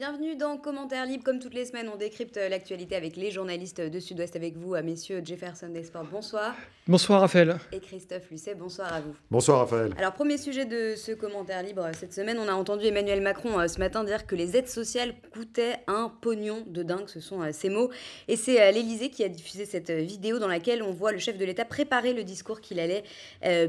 Bienvenue dans Commentaires Libre. Comme toutes les semaines, on décrypte l'actualité avec les journalistes de Sud-Ouest avec vous, à messieurs Jefferson Desport. Bonsoir. Bonsoir Raphaël. Et Christophe Lucet, bonsoir à vous. Bonsoir Raphaël. Alors, premier sujet de ce commentaire libre euh, cette semaine, on a entendu Emmanuel Macron euh, ce matin dire que les aides sociales coûtaient un pognon de dingue, ce sont euh, ses mots. Et c'est l'Elysée qui a diffusé cette vidéo dans laquelle on voit le chef de l'État préparer le discours qu'il allait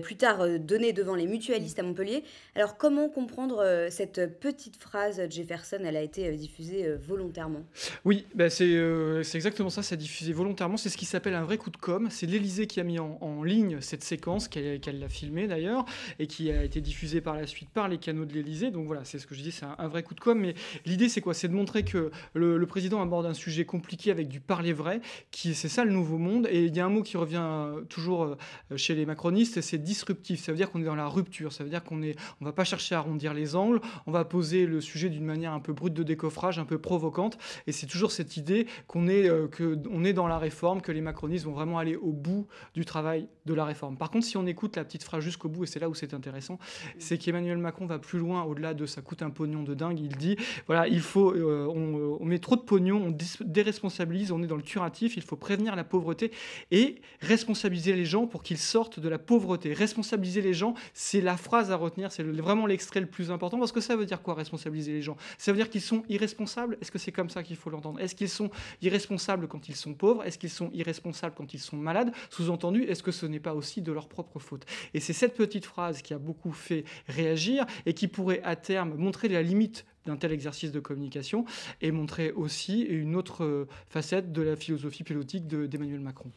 plus tard donner devant les mutualistes à Montpellier. Alors, comment comprendre cette petite phrase Jefferson Elle a été euh, diffusé euh, volontairement. Oui, bah, euh, c'est exactement ça, c'est diffusé volontairement. C'est ce qui s'appelle un vrai coup de com. C'est l'Elysée qui a mis en, ligne cette séquence, qu'elle a l'a filmée d'ailleurs, et qui a été diffusée par la suite par les canaux de l'Elysée. Donc voilà, c'est ce que je dis, c'est un, vrai coup de com. Mais l'idée, c'est quoi C'est de montrer que le, président aborde un sujet compliqué avec du parler vrai, qui c'est ça le nouveau monde. Et il y a un mot qui revient toujours chez les macronistes, c'est disruptif. Ça veut dire qu'on est dans la rupture, ça veut dire qu'on est, on va pas chercher à arrondir les angles, on va poser le sujet d'une manière un peu brute de coffrages un peu provocante. Et c'est toujours cette idée qu'on est, euh, que on est dans la réforme, que les macronistes vont vraiment aller au bout du travail de la réforme. Par contre, si on écoute la petite phrase jusqu'au bout, et c'est là où c'est intéressant, c'est qu'Emmanuel Macron va plus loin au-delà de ça coûte un pognon de dingue. Il dit voilà, il faut, euh, on, met trop de pognon, on déresponsabilise, on est dans le curatif, il faut prévenir la pauvreté et responsabiliser les gens pour qu'ils sortent de la pauvreté. Responsabiliser les gens, c'est la phrase à retenir, c'est vraiment l'extrait le plus important parce que ça veut dire quoi responsabiliser les gens Ça veut dire qu'ils sont irresponsables Est-ce que c'est comme ça qu'il faut l'entendre Est-ce qu'ils sont irresponsables quand ils sont pauvres Est-ce qu'ils sont irresponsables quand ils sont malades Sous-entendu, est-ce que ce n'est pas aussi de leur propre faute Et c'est cette petite phrase qui a beaucoup fait réagir et qui pourrait à terme montrer la limite d'un tel exercice de communication et montrer aussi une autre facette de la philosophie pilotique d'Emmanuel Macron.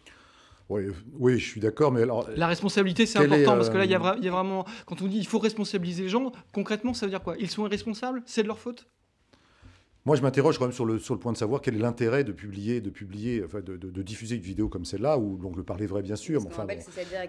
Oui, oui, je suis d'accord, mais alors... La responsabilité, c'est important, parce que là, euh, il y, a vraiment... Quand on dit il faut responsabiliser les gens, concrètement, ça veut dire quoi Ils sont irresponsables C'est de leur faute moi, je m'interroge quand même sur le, sur le point de savoir quel est l'intérêt de publier, de publier, enfin, de, diffuser une vidéo comme celle-là, où l'on le parler vrai, bien sûr. Mais enfin,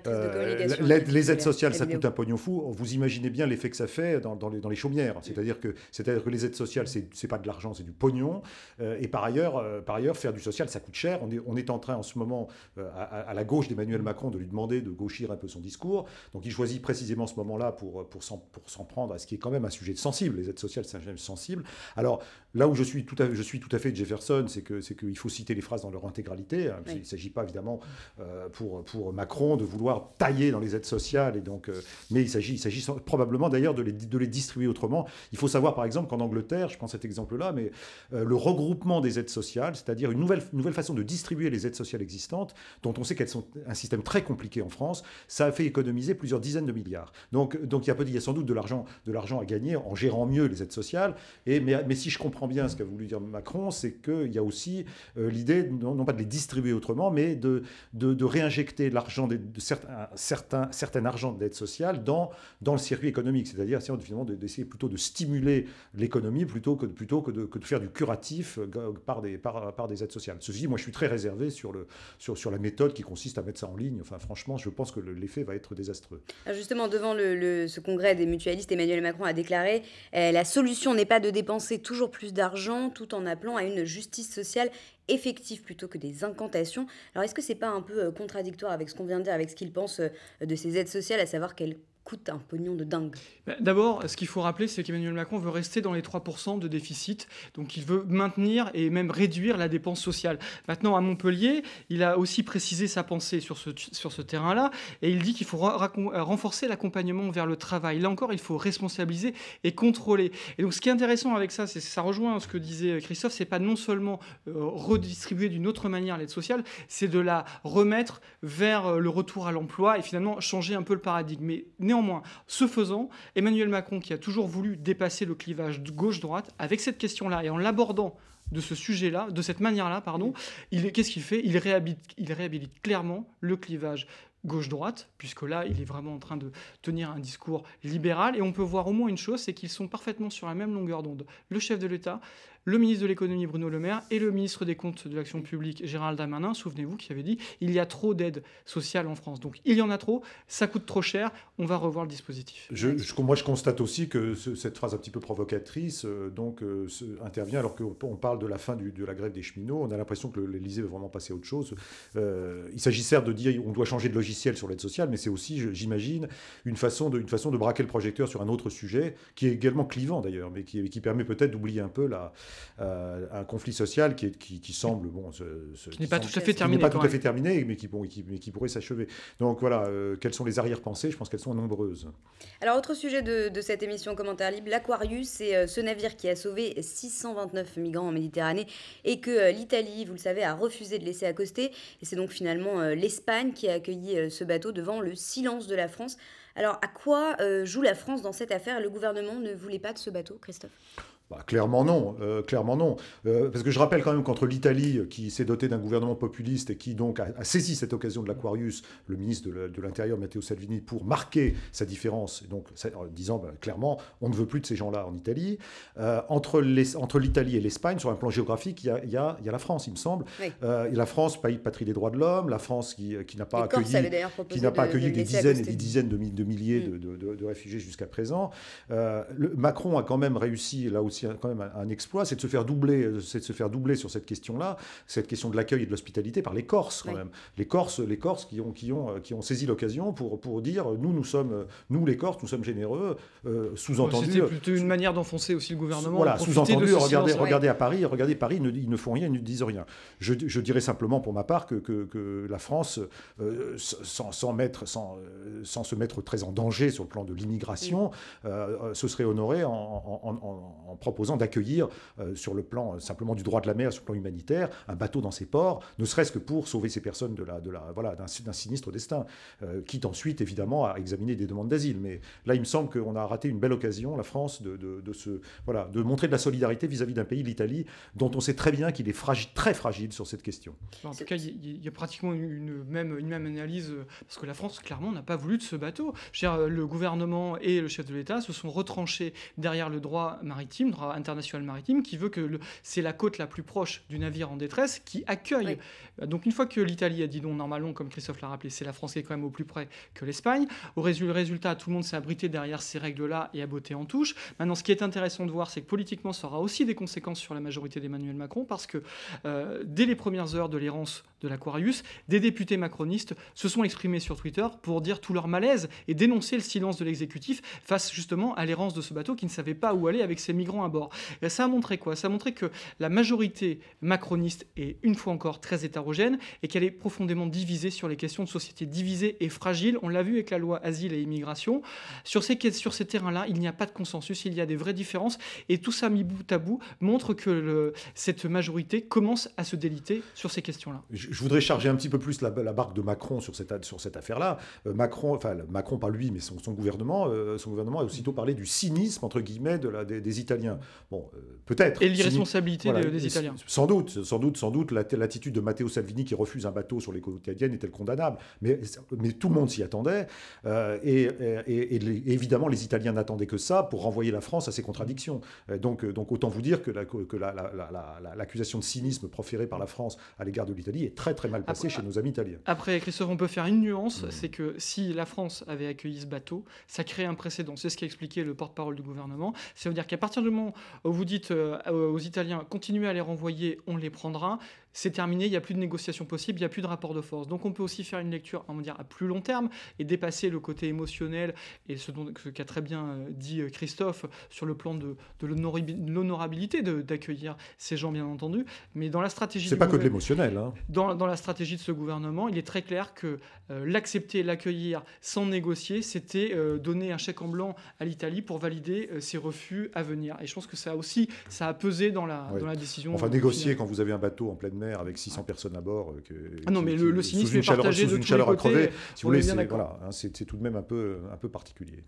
euh, les aides sociales, ça coûte un pognon fou. Vous imaginez bien l'effet que ça fait dans, dans, les, dans les, chaumières. C'est-à-dire que, c'est-à-dire que les aides sociales, c'est, c'est pas de l'argent, c'est du pognon. Euh, et par ailleurs, euh, par ailleurs, faire du social, ça coûte cher. On est, on est en train en ce moment, à, la gauche d'Emmanuel Macron, de lui demander de gauchir un peu son discours. Donc il choisit précisément ce moment-là pour, pour, s'en, pour s'en prendre à ce qui est quand même un sujet sensible. Les aides sociales, c'est un sujet sensible. Alors là là où je suis tout à, je suis tout à fait Jefferson, c'est que c'est qu'il faut citer les phrases dans leur intégralité. Hein. Il ne s'agit pas évidemment euh, pour, pour Macron de vouloir tailler dans les aides sociales, et donc, euh, mais il s'agit, il s'agit probablement d'ailleurs de les, de les distribuer autrement. Il faut savoir par exemple qu'en Angleterre, je prends cet exemple-là, mais euh, le regroupement des aides sociales, c'est-à-dire une nouvelle, nouvelle façon de distribuer les aides sociales existantes, dont on sait qu'elles sont un système très compliqué en France, ça a fait économiser plusieurs dizaines de milliards. Donc, donc il, y a, il y a sans doute de l'argent, de l'argent à gagner en gérant mieux les aides sociales. Et, mais, mais si je comprends bien bien ce qu'a voulu dire Macron, c'est qu'il y a aussi euh, l'idée, non, pas de les distribuer autrement, mais de, de, réinjecter l'argent, de, certains, certains, certains argent de l'aide sociale dans, dans le circuit économique, c'est-à-dire finalement d'essayer plutôt de stimuler l'économie plutôt que, plutôt que, de, que de faire du curatif euh, par des, par, par des aides sociales. Ceci dit, moi je suis très réservé sur, le, sur, sur la méthode qui consiste à mettre ça en ligne. Enfin, franchement, je pense que l'effet va être désastreux. justement, devant le, ce congrès des mutualistes, Emmanuel Macron a déclaré eh, La solution n'est pas de dépenser toujours plus d'argent argent tout en appelant à une justice sociale effective plutôt que des incantations. Alors est-ce que c'est pas un peu euh, contradictoire avec ce qu'on vient de dire, avec ce qu'il pense euh, de ces aides sociales, à savoir qu'elles coûte un pognon de dingue. Bah, d'abord, ce qu'il faut rappeler, c'est qu'Emmanuel Macron veut rester dans les 3% de déficit, donc il veut maintenir et même réduire la dépense sociale. Maintenant, à Montpellier, il a aussi précisé sa pensée sur ce, sur ce terrain-là, et il dit qu'il faut euh, renforcer l'accompagnement vers le travail. Là encore, il faut responsabiliser et contrôler. Et donc, ce qui est intéressant avec ça, c'est ça rejoint ce que disait Christophe, c'est pas non seulement euh, redistribuer d'une autre manière l'aide sociale, c'est de la remettre vers euh, le retour à l'emploi et finalement changer un peu le paradigme. Mais, Néanmoins, ce faisant, Emmanuel Macron, qui a toujours voulu dépasser le clivage gauche-droite, avec cette question-là et en l'abordant de ce sujet-là, de cette manière-là, pardon, il, qu'est-ce qu'il fait il il réhabilite clairement le clivage gauche-droite, puisque là, il est vraiment en train de tenir un discours libéral. Et on peut voir au moins une chose, c'est qu'ils sont parfaitement sur la même longueur d'onde. Le chef de l'État le ministre de l'économie Bruno Le Maire et le ministre des Comptes de l'Action publique Gérald Darmanin, souvenez-vous, qui avait dit il y a trop d'aides sociales en France. Donc il y en a trop, ça coûte trop cher, on va revoir le dispositif. moi, je constate aussi que cette phrase un petit peu provocatrice euh, donc, euh, intervient alors qu'on parle de la fin de la grève des cheminots. On a l'impression que l'Élysée veut vraiment passer à autre chose. Euh, il s'agit certes de dire on doit changer de logiciel sur l'aide sociale, mais c'est aussi, j'imagine, une façon, de, une façon de braquer le projecteur sur un autre sujet qui est également clivant d'ailleurs, mais qui, qui permet peut-être d'oublier un peu la, euh, un conflit social qui, qui, semble bon, ce, qui, n'est pas tout à fait terminé, mais qui, pourrait s'achever. Donc voilà, euh, quelles sont les arrière-pensées Je pense qu'elles sont nombreuses. Alors autre sujet de, cette émission commentaire libre, l'Aquarius, c'est euh, ce navire qui a sauvé 629 migrants en Méditerranée et que l'Italie, vous le savez, a refusé de laisser accoster. Et c'est donc finalement l'Espagne qui a accueilli ce bateau devant le silence de la France. Alors, à quoi joue la France dans cette affaire Le gouvernement ne voulait pas de ce bateau, Christophe bah, clairement non, euh, clairement non. Euh, parce que je rappelle quand même qu'entre l'Italie, euh, qui s'est dotée d'un gouvernement populiste et qui donc a, saisi cette occasion de l'Aquarius, le ministre de l'Intérieur, Matteo Salvini, pour marquer sa différence, donc en disant bah, clairement, on ne veut plus de ces gens-là en Italie. entre, entre l'Italie et l'Espagne, sur un plan géographique, il y a, la France, il me semble. et la France, pays patrie des droits de l'homme, la France qui, n'a pas accueilli, qui n'a pas accueilli des dizaines et des dizaines de, milliers mm. de, réfugiés jusqu'à présent. Le, Macron a quand même réussi, là aussi, c'est quand même un, exploit, c'est de se faire doubler, euh, c'est de se faire doubler sur cette question-là, cette question de l'accueil et de l'hospitalité par les Corses quand même. Les Corses, les Corses qui ont qui ont euh, qui ont saisi l'occasion pour pour dire nous nous sommes euh, nous les Corses nous sommes généreux, sous-entendu. C'était plutôt une manière d'enfoncer aussi le gouvernement. Voilà, sous-entendu regardez regardez à Paris, regardez Paris, ils ne, font rien, ils ne disent rien. Je, dirais simplement pour ma part que que, la France sans sans mettre sans sans se mettre très en danger sur le plan de l'immigration, ce se serait honorée en, en, en proposant d'accueillir, euh, sur le plan euh, simplement du droit de la mer, sur le plan humanitaire, un bateau dans ses ports, ne serait-ce que pour sauver ces personnes de la, de la, voilà, d'un sinistre destin, euh, quitte ensuite évidemment à examiner des demandes d'asile. Mais là, il me semble qu'on a raté une belle occasion, la France, de, se, voilà, de montrer de la solidarité vis-à-vis d'un pays, l'Italie, dont on sait très bien qu'il est fragile, très fragile sur cette question. En tout cas, il y, a pratiquement une même, une même analyse, parce que la France, clairement, n'a pas voulu de ce bateau. le gouvernement et le chef de l'État se sont retranchés derrière le droit maritime international maritime qui veut que c'est la côte la plus proche du navire en détresse qui accueille. Donc une fois que l'Italie a dit non, normalement, comme Christophe l'a rappelé, c'est la France qui est quand même au plus près que l'Espagne. Au résultat, tout le monde s'est abrité derrière ces règles-là et a botté en touche. Maintenant, ce qui est intéressant de voir, c'est que politiquement, ça aura aussi des conséquences sur la majorité d'Emmanuel Macron parce que euh, dès les premières heures de l'errance de l'Aquarius, des députés macronistes se sont exprimés sur Twitter pour dire tout leur malaise et dénoncer le silence de l'exécutif face justement à l'errance de ce bateau qui ne savait pas où aller avec ses migrants à bord. Et ça a montré quoi Ça a montré que la majorité macroniste est une fois encore très hétérogène et qu'elle est profondément divisée sur les questions de société divisée et fragile. On l'a vu avec la loi asile et immigration. Sur ces, sur ces terrains-là, il n'y a pas de consensus, il y a des vraies différences et tout ça mis bout à bout montre que le, cette majorité commence à se déliter sur ces questions-là je voudrais charger un petit peu plus la, barque de Macron sur cette, sur cette affaire-là. Euh, Macron, enfin Macron pas lui, mais son, gouvernement, euh, son gouvernement a aussitôt parlé du cynisme entre guillemets de la, des, Italiens. Bon, euh, peut-être. Et l'irresponsabilité des, Italiens. Sans doute, sans doute, sans doute, l'attitude de Matteo Salvini qui refuse un bateau sur les côtes italiennes est-elle condamnable Mais mais tout le monde s'y attendait et, évidemment les Italiens n'attendaient que ça pour renvoyer la France à ses contradictions. donc donc autant vous dire que l'accusation que de cynisme proférée par la France à l'égard de l'Italie très très mal passé chez nos amis italiens. Après, Christophe, on peut faire une nuance, hmm. c'est que si la France avait accueilli ce bateau, ça crée un précédent. C'est ce qu'a expliqué le porte-parole du gouvernement. cest à dire qu'à partir du moment où vous dites euh, aux Italiens, continuez à les renvoyer, on les prendra, c'est terminé, il n'y a plus de négociation possible, il n'y a plus de rapport de force. Donc on peut aussi faire une lecture on dire, à plus long terme et dépasser le côté émotionnel et ce, qu'a très bien euh, dit euh, Christophe sur le plan de, l'honorabilité d'accueillir ces gens, bien entendu. Mais dans la stratégie... C'est pas que de l'émotionnel. Hein. Dans, la stratégie de ce gouvernement, il est très clair que euh, l'accepter, l'accueillir sans négocier, c'était donner un chèque en blanc à l'Italie pour valider ses refus à venir. Et je pense que ça aussi, ça a pesé dans la, la décision. Enfin, négocier quand vous avez un bateau en pleine mer avec 600 personnes à bord. Euh, que, ah non, mais le, cynisme est une chaleur à crever. Si c'est voilà, hein, tout de même un peu, un peu particulier.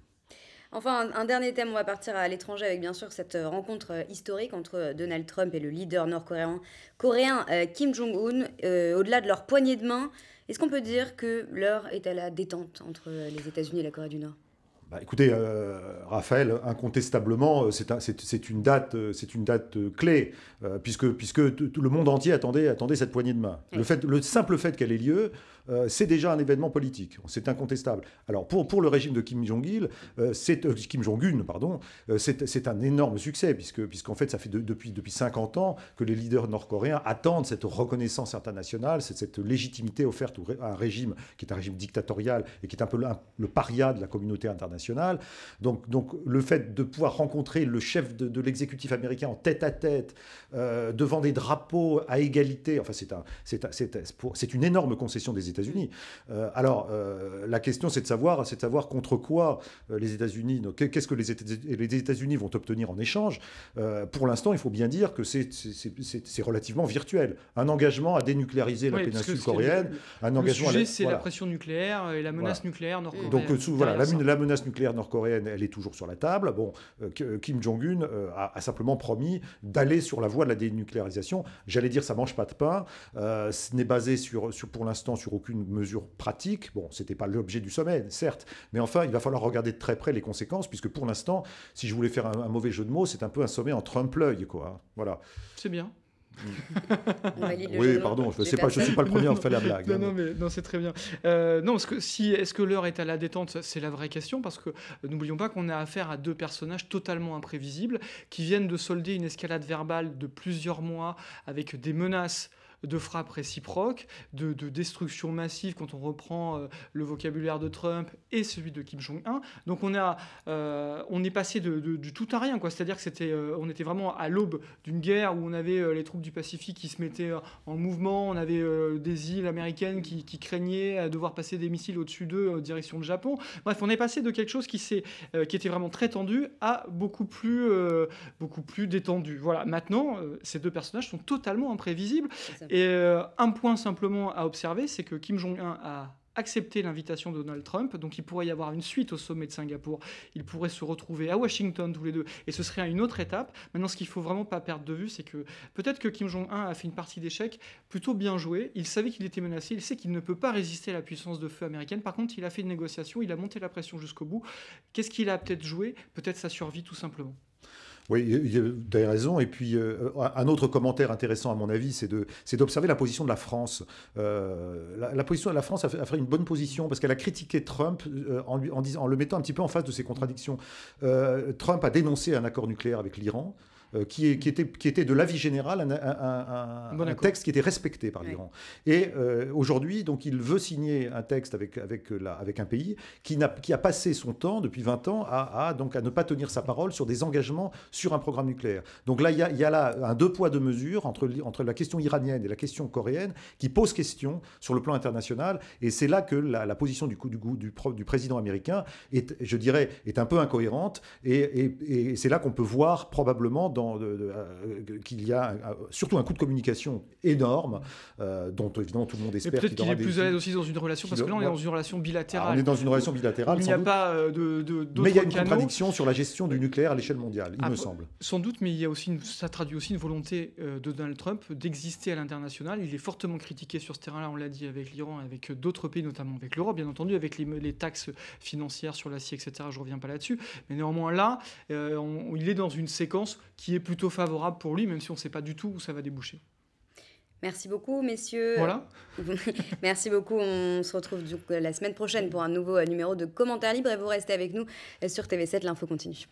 Enfin, un, dernier thème, on va partir à l'étranger avec bien sûr cette euh, rencontre euh, historique entre Donald Trump et le leader nord-coréen coréen, Kim Jong-un. Au-delà de leur poignée de main, est-ce qu'on peut dire que l'heure est à la détente entre les États-Unis et la Corée du Nord bah, écoutez, euh, Raphaël, incontestablement, euh, c'est une date, euh, c'est une date clé, puisque, tout le monde entier attendait, attendait cette poignée de main. Le, le simple fait qu'elle ait lieu euh, c'est déjà un événement politique. C'est incontestable. Alors, pour, pour le régime de Kim Jong-il, euh, c'est euh, Kim Jong-un, pardon, c'est un énorme succès, puisque, puisqu'en fait, ça fait depuis, depuis 50 ans que les leaders nord-coréens attendent cette reconnaissance internationale, cette, cette légitimité offerte à un régime qui est un régime dictatorial et qui est un peu le, paria de la communauté internationale. Donc, donc, le fait de pouvoir rencontrer le chef de, l'exécutif américain en tête à tête, devant des drapeaux à égalité, enfin, c'est un, c'est un, une énorme concession des États États-Unis. Euh, alors, euh, la question, c'est de savoir, c'est savoir contre quoi euh, les États-Unis, qu'est-ce que les États-Unis vont obtenir en échange. pour l'instant, il faut bien dire que c'est relativement virtuel. Un engagement à dénucléariser la péninsule coréenne, le, un engagement. sujet, c'est la pression nucléaire et la menace nucléaire nord-coréenne. Donc, voilà, la, la, menace nucléaire nord-coréenne, elle est toujours sur la table. Bon, Kim Jong-un a, simplement promis d'aller sur la voie de la dénucléarisation. J'allais dire, ça mange pas de pain. ce n'est basé sur, sur pour l'instant sur une mesure pratique. Bon, ce n'était pas l'objet du sommet, certes, mais enfin, il va falloir regarder de très près les conséquences, puisque pour l'instant, si je voulais faire un, mauvais jeu de mots, c'est un peu un sommet en Trump-l'œil, quoi. Hein. Voilà. C'est bien. oui, pardon, je ne pas, je suis pas le premier à faire la blague. Non, hein, mais non, c'est très bien. Euh, non, parce que si est-ce que l'heure est à la détente, c'est la vraie question, parce que euh, n'oublions pas qu'on a affaire à deux personnages totalement imprévisibles qui viennent de solder une escalade verbale de plusieurs mois avec des menaces de frappes réciproques, de, destruction massive quand on reprend euh, le vocabulaire de Trump et celui de Kim Jong-un. Donc on, a, euh, on est passé de, du tout à rien, quoi. c'est-à-dire que c'était, euh, on était vraiment à l'aube d'une guerre où on avait les troupes du Pacifique qui se mettaient en mouvement, on avait des îles américaines qui, craignaient de devoir passer des missiles au-dessus d'eux en direction de Japon. Bref, on est passé de quelque chose qui, s'est, qui était vraiment très tendu à beaucoup plus, beaucoup plus détendu. Voilà, maintenant, ces deux personnages sont totalement imprévisibles. Et euh, un point simplement à observer, c'est que Kim Jong-un a accepté l'invitation de Donald Trump, donc il pourrait y avoir une suite au sommet de Singapour. il pourrait se retrouver à Washington tous les deux, et ce serait une autre étape. Maintenant, ce qu'il faut vraiment pas perdre de vue, c'est que peut-être que Kim Jong-un a fait une partie d'échec plutôt bien jouée. Il savait qu'il était menacé, il sait qu'il ne peut pas résister à la puissance de feu américaine. Par contre, il a fait une négociation, il a monté la pression jusqu'au bout. Qu'est-ce qu'il a peut-être joué Peut-être sa survie tout simplement. Oui, vous avez raison. Et puis, euh, un autre commentaire intéressant, à mon avis, c'est d'observer la position de la France. Euh, la, position de la France a fait, une bonne position parce qu'elle a critiqué Trump euh, en, lui, en, le mettant un petit peu en face de ses contradictions. Trump a dénoncé un accord nucléaire avec l'Iran. Euh, qui, était, qui était de l'avis général un, un, texte qui était respecté par l'Iran. Et euh, aujourd'hui, donc, il veut signer un texte avec, avec, euh, la, avec un pays qui, n'a, qui a passé son temps, depuis 20 ans, à, donc, à ne pas tenir sa parole sur des engagements sur un programme nucléaire. Donc là, il y a, là un deux poids, deux mesures entre, entre la question iranienne et la question coréenne qui pose question sur le plan international. Et c'est là que la, position du, coup, du, du, du, président américain est, je dirais, est un peu incohérente. Et, et c'est là qu'on peut voir probablement euh, euh, qu'il y a surtout un coût de communication énorme, euh, dont évidemment tout le monde espère. Peut-être qu'il est plus à l'aise aussi dans une relation, parce que là on est dans une relation bilatérale. Ah, on est dans une relation bilatérale. Il n'y a pas de, Mais il y a une contradiction sur la gestion du nucléaire à l'échelle mondiale, il me semble. Sans doute, mais il y a aussi ça traduit aussi une volonté de Donald Trump d'exister à l'international. Il est fortement critiqué sur ce terrain-là, on l'a dit, avec l'Iran, avec d'autres pays, notamment avec l'Europe, bien entendu, avec les, les taxes financières sur l'acier, etc. Je ne reviens pas là-dessus. Mais néanmoins, là, il est dans une séquence qui qui est plutôt favorable pour lui, même si on ne sait pas du tout où ça va déboucher. Merci beaucoup, messieurs. Voilà. Merci beaucoup. On se retrouve donc la semaine prochaine pour un nouveau euh, numéro de Commentaires libres et vous restez avec nous sur TV7. L'info continue.